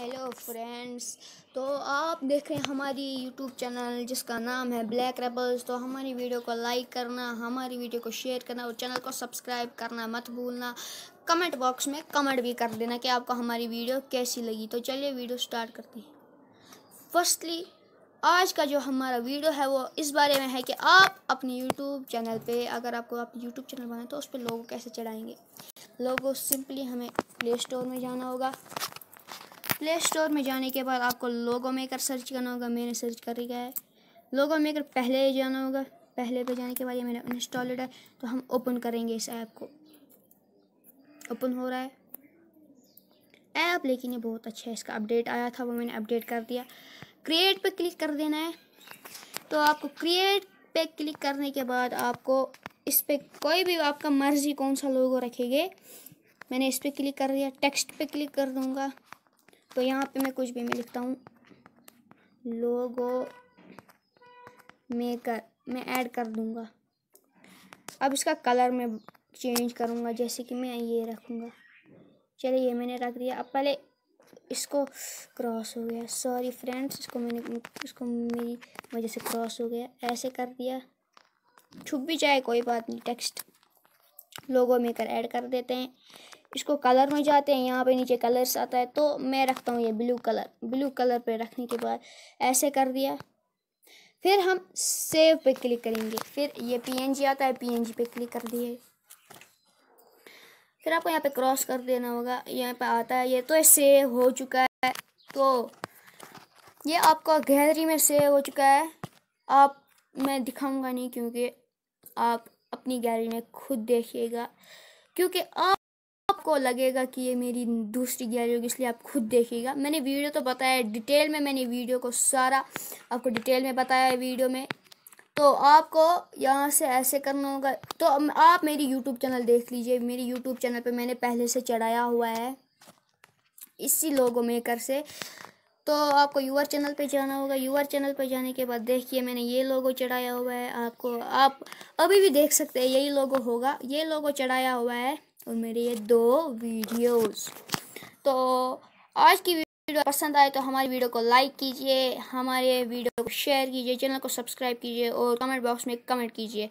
hello friends तो आप देख रहे हैं हमारी यूट्यूब चैनल जिसका नाम है ब्लैक रेबल्स तो हमारी वीडियो को लाइक करना हमारी वीडियो को शेयर करना और चैनल को सब्सक्राइब करना मत भूलना कमेंट बॉक्स में कमेंट भी कर देना कि आपको हमारी वीडियो कैसी लगी तो चलिए वीडियो स्टार्ट करते हैं फर्स्टली आज का जो हमारा वीडियो है वो इस बारे में है कि आप अपने यूट्यूब चैनल पर अगर आपको आप यूट्यूब चैनल बनाए तो उस पर लोगों कैसे चढ़ाएँगे लोगों सिंपली हमें प्ले स्टोर में जाना होगा प्ले स्टोर में जाने के बाद आपको लोगो मेकर सर्च करना होगा मैंने सर्च कर लिया है लोगो मेकर पहले जाना होगा पहले पे जाने के बाद ये मेरा इंस्टॉलेड है तो हम ओपन करेंगे इस ऐप को ओपन हो रहा है ऐप लेकिन ये बहुत अच्छा है इसका अपडेट आया था वो मैंने अपडेट कर दिया क्रिएट पर क्लिक कर देना है तो आपको क्रिएट पे क्लिक करने के बाद आपको इस पर कोई भी आपका मर्ज़ी कौन सा लोगो रखेंगे मैंने इस पर क्लिक कर दिया टेक्स्ट पे क्लिक कर दूँगा तो यहाँ पे मैं कुछ भी मैं लिखता हूँ लोगो मेकर मैं ऐड कर दूँगा अब इसका कलर मैं चेंज करूँगा जैसे कि मैं ये रखूँगा चलिए ये मैंने रख दिया अब पहले इसको क्रॉस हो गया सॉरी फ्रेंड्स इसको मैंने इसको मेरी वजह से क्रॉस हो गया ऐसे कर दिया छुप भी जाए कोई बात नहीं टेक्स्ट लोगों में कर ऐड कर देते हैं इसको कलर में जाते हैं यहाँ पे नीचे कलर्स आता है तो मैं रखता हूँ ये ब्लू कलर ब्लू कलर पे रखने के बाद ऐसे कर दिया फिर हम सेव पे क्लिक करेंगे फिर ये पीएनजी आता है पीएनजी पे क्लिक कर दिए फिर आपको यहाँ पे क्रॉस कर देना होगा यहाँ पे आता है ये तो ये सेव हो चुका है तो ये आपका गैलरी में सेव हो चुका है आप मैं दिखाऊँगा नहीं क्योंकि आप अपनी गैलरी में खुद देखिएगा क्योंकि आप आपको लगेगा कि ये मेरी दूसरी गैलरी होगी इसलिए आप खुद देखिएगा मैंने वीडियो तो बताया डिटेल में मैंने वीडियो को सारा आपको डिटेल में बताया है वीडियो में तो आपको यहाँ से ऐसे करना होगा तो आप मेरी यूट्यूब चैनल देख लीजिए मेरी यूट्यूब चैनल पर मैंने पहले से चढ़ाया हुआ है इसी लोगों मेकर से तो आपको यूआर चैनल पे जाना होगा यूआर चैनल पे जाने के बाद देखिए मैंने ये लोगो चढ़ाया हुआ है आपको आप अभी भी देख सकते हैं यही लोगो होगा ये लोगो चढ़ाया हुआ है और मेरे ये दो वीडियोस तो आज की वीडियो पसंद आए तो हमारी वीडियो को लाइक कीजिए हमारे वीडियो को शेयर कीजिए चैनल को सब्सक्राइब कीजिए और कमेंट बॉक्स में कमेंट कीजिए